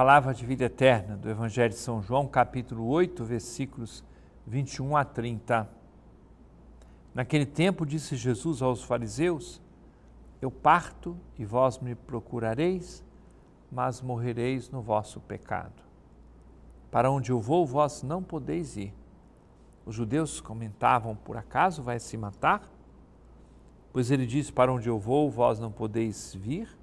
palavra de vida eterna do Evangelho de São João, capítulo 8, versículos 21 a 30. Naquele tempo disse Jesus aos fariseus: Eu parto e vós me procurareis, mas morrereis no vosso pecado. Para onde eu vou, vós não podeis ir. Os judeus comentavam: Por acaso vai se matar? Pois ele disse: Para onde eu vou, vós não podeis vir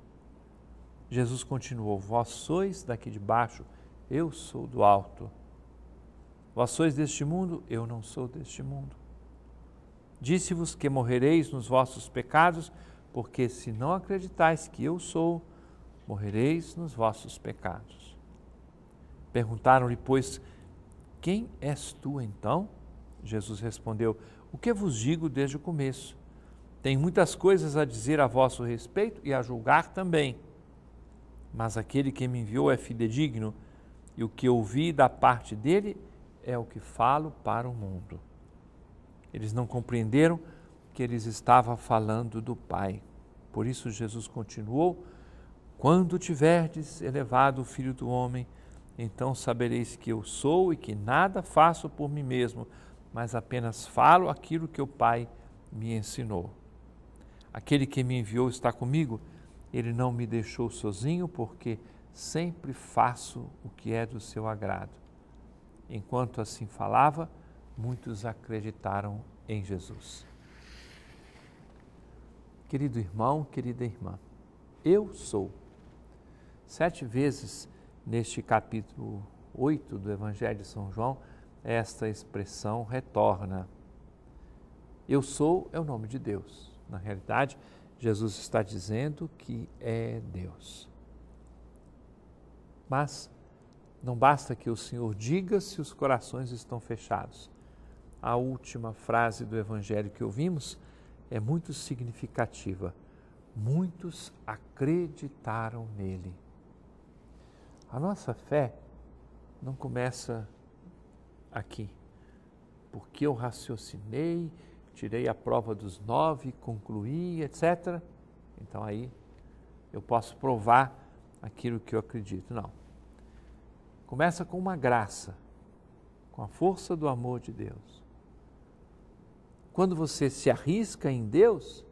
Jesus continuou: Vós sois daqui de baixo, eu sou do alto. Vós sois deste mundo, eu não sou deste mundo. Disse-vos que morrereis nos vossos pecados, porque se não acreditais que eu sou, morrereis nos vossos pecados. Perguntaram-lhe, pois, quem és tu então? Jesus respondeu: O que vos digo desde o começo? Tenho muitas coisas a dizer a vosso respeito e a julgar também mas aquele que me enviou é fidedigno, e o que ouvi da parte dele é o que falo para o mundo. Eles não compreenderam que eles estavam falando do Pai. Por isso Jesus continuou: Quando tiverdes elevado o Filho do Homem, então sabereis que eu sou e que nada faço por mim mesmo, mas apenas falo aquilo que o Pai me ensinou. Aquele que me enviou está comigo ele não me deixou sozinho, porque sempre faço o que é do seu agrado. Enquanto assim falava, muitos acreditaram em Jesus. Querido irmão, querida irmã, eu sou. Sete vezes neste capítulo 8 do Evangelho de São João, esta expressão retorna. Eu sou é o nome de Deus. Na realidade, Jesus está dizendo que é Deus. Mas não basta que o Senhor diga se os corações estão fechados. A última frase do Evangelho que ouvimos é muito significativa. Muitos acreditaram nele. A nossa fé não começa aqui, porque eu raciocinei, tirei a prova dos nove, concluí, etc. Então aí eu posso provar aquilo que eu acredito. Não. Começa com uma graça, com a força do amor de Deus. Quando você se arrisca em Deus,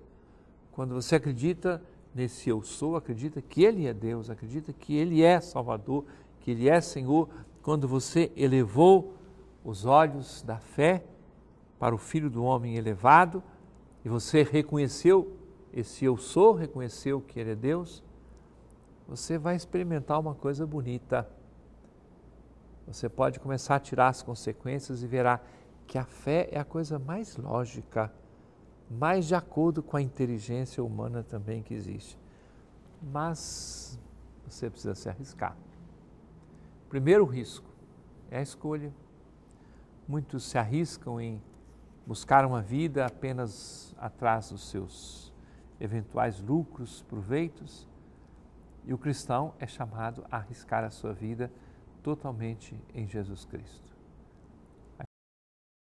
quando você acredita nesse eu sou, acredita que Ele é Deus, acredita que Ele é Salvador, que Ele é Senhor, quando você elevou os olhos da fé para o Filho do Homem elevado, e você reconheceu esse eu sou, reconheceu que ele é Deus, você vai experimentar uma coisa bonita. Você pode começar a tirar as consequências e verá que a fé é a coisa mais lógica, mais de acordo com a inteligência humana também que existe. Mas você precisa se arriscar. Primeiro risco é a escolha. Muitos se arriscam em buscaram a vida apenas atrás dos seus eventuais lucros, proveitos, e o cristão é chamado a arriscar a sua vida totalmente em Jesus Cristo.